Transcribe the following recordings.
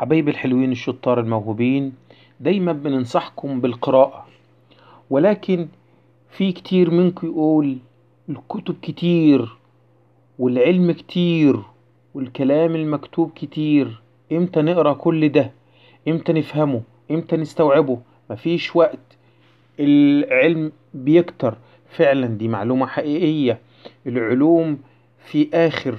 حبايبي الحلوين الشطار الموهوبين دايما بننصحكم بالقراءة ولكن في كتير منكم يقول الكتب كتير والعلم كتير والكلام المكتوب كتير امتى نقرا كل ده امتى نفهمه امتى نستوعبه مفيش وقت العلم بيكتر فعلا دي معلومة حقيقية العلوم في آخر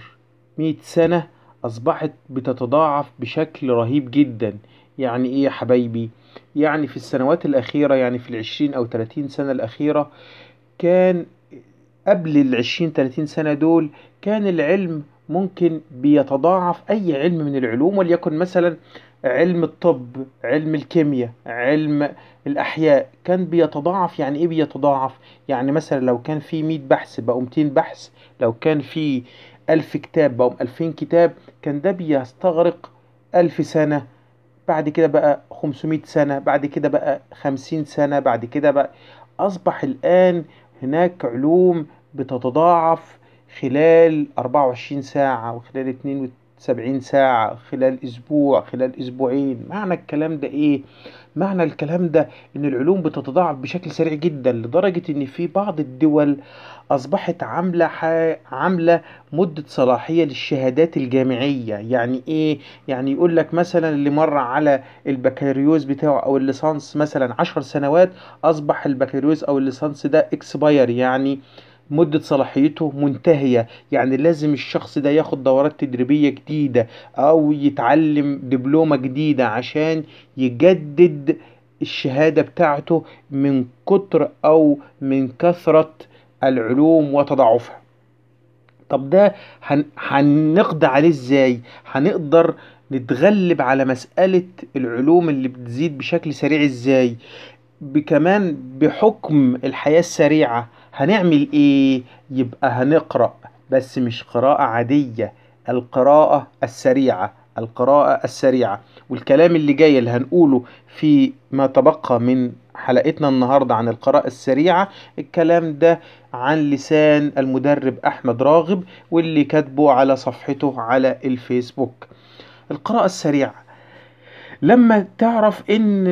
مئة سنة اصبحت بتتضاعف بشكل رهيب جدا يعني ايه يا حبايبي يعني في السنوات الاخيرة يعني في العشرين او تلاتين سنة الاخيرة كان قبل العشرين تلاتين سنة دول كان العلم ممكن بيتضاعف اي علم من العلوم وليكن مثلا علم الطب علم الكيمياء علم الاحياء كان بيتضاعف يعني ايه بيتضاعف يعني مثلا لو كان في مئة بحث بقوا 200 بحث لو كان في ألف كتاب أو ألفين كتاب كان ده بيستغرق ألف سنة بعد كده بقى 500 سنة بعد كده بقى 50 سنة بعد كده بقى أصبح الآن هناك علوم بتتضاعف خلال 24 ساعة وخلال سبعين ساعة خلال أسبوع خلال أسبوعين معنى الكلام ده إيه؟ معنى الكلام ده إن العلوم بتتضاعف بشكل سريع جدا لدرجة إن في بعض الدول أصبحت عاملة عاملة مدة صلاحية للشهادات الجامعية يعني إيه؟ يعني يقول لك مثلا اللي مر على البكالوريوس بتاعه أو الليسانس مثلا عشر سنوات أصبح البكالوريوس أو الليسانس ده إكسباير يعني مدة صلاحيته منتهية يعني لازم الشخص ده ياخد دورات تدريبية جديدة أو يتعلم دبلومة جديدة عشان يجدد الشهادة بتاعته من كتر أو من كثرة العلوم وتضاعفها طب ده هنقضي عليه ازاي هنقدر نتغلب على مسألة العلوم اللي بتزيد بشكل سريع ازاي بكمان بحكم الحياة السريعة هنعمل ايه يبقى هنقرأ بس مش قراءة عادية القراءة السريعة القراءة السريعة والكلام اللي جاي اللي هنقوله في ما تبقى من حلقتنا النهاردة عن القراءة السريعة الكلام ده عن لسان المدرب أحمد راغب واللي كاتبه على صفحته على الفيسبوك القراءة السريعة لما تعرف ان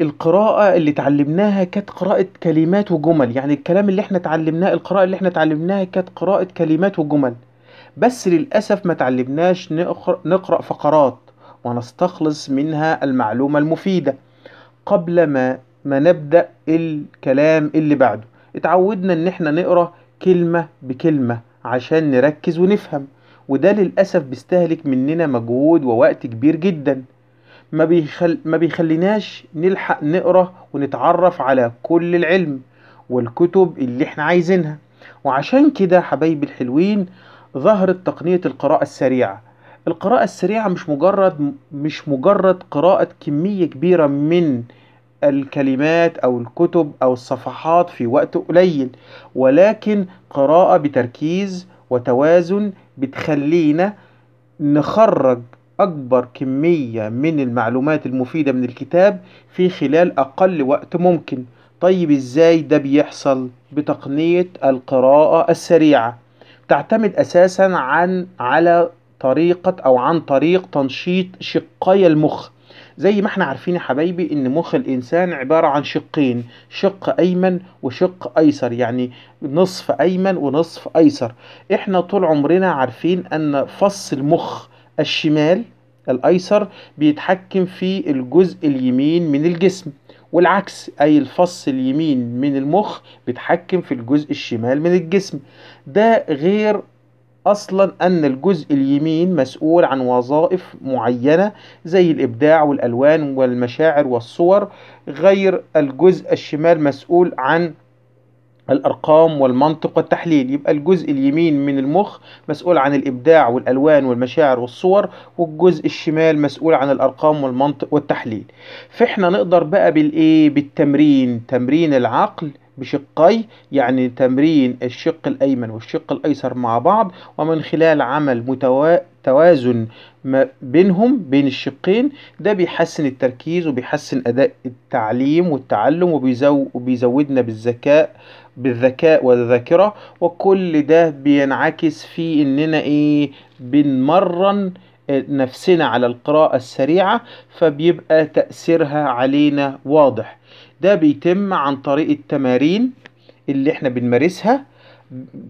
القراءه اللي اتعلمناها كانت قراءه كلمات وجمل يعني الكلام اللي احنا اتعلمناه القراءه اللي احنا اتعلمناها كانت قراءه كلمات وجمل بس للاسف ما تعلمناش نقرا فقرات ونستخلص منها المعلومه المفيده قبل ما ما نبدا الكلام اللي بعده اتعودنا ان احنا نقرا كلمه بكلمه عشان نركز ونفهم وده للاسف بيستهلك مننا مجهود ووقت كبير جدا ما, بيخل ما بيخليناش نلحق نقرا ونتعرف على كل العلم والكتب اللي احنا عايزينها وعشان كده حبايبي الحلوين ظهرت تقنية القراءة السريعة القراءة السريعة مش مجرد مش مجرد قراءة كمية كبيرة من الكلمات أو الكتب أو الصفحات في وقت قليل ولكن قراءة بتركيز وتوازن بتخلينا نخرج أكبر كمية من المعلومات المفيدة من الكتاب في خلال أقل وقت ممكن طيب إزاي ده بيحصل بتقنية القراءة السريعة تعتمد أساسا عن على طريقة أو عن طريق تنشيط شقي المخ زي ما احنا عارفين يا حبايبي ان مخ الانسان عبارة عن شقين شق ايمن وشق ايسر يعني نصف ايمن ونصف ايسر احنا طول عمرنا عارفين ان فص المخ الشمال الايسر بيتحكم في الجزء اليمين من الجسم والعكس أي الفص اليمين من المخ بيتحكم في الجزء الشمال من الجسم ده غير أصلا أن الجزء اليمين مسؤول عن وظائف معينة زي الإبداع والألوان والمشاعر والصور غير الجزء الشمال مسؤول عن الارقام والمنطق والتحليل يبقى الجزء اليمين من المخ مسؤول عن الابداع والالوان والمشاعر والصور والجزء الشمال مسؤول عن الارقام والمنطق والتحليل فاحنا نقدر بقى بالايه بالتمرين تمرين العقل بشقي يعني تمرين الشق الايمن والشق الايسر مع بعض ومن خلال عمل متوا... توازن ما بينهم بين الشقين ده بيحسن التركيز وبيحسن اداء التعليم والتعلم وبيزو... وبيزودنا بالذكاء بالذكاء والذاكرة وكل ده بينعكس في اننا ايه بنمرن نفسنا على القراءة السريعة فبيبقى تأثيرها علينا واضح ده بيتم عن طريق التمارين اللي احنا بنمارسها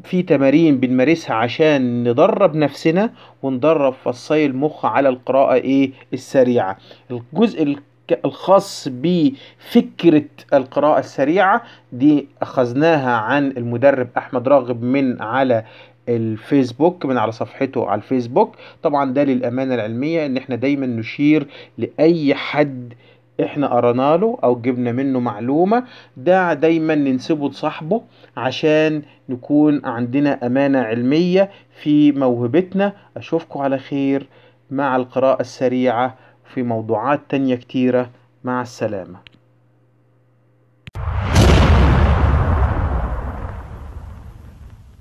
في تمارين بنمارسها عشان ندرب نفسنا وندرب فصاي المخ على القراءة ايه السريعة الجزء الخاص بفكرة القراءة السريعة دي أخذناها عن المدرب أحمد راغب من على الفيسبوك من على صفحته على الفيسبوك طبعا ده للأمانة العلمية إن إحنا دايما نشير لأي حد احنا قرأنا له او جبنا منه معلومه ده دايما ننسبه لصاحبه عشان نكون عندنا امانه علميه في موهبتنا اشوفكم على خير مع القراءه السريعه في موضوعات تانية كتيرة مع السلامة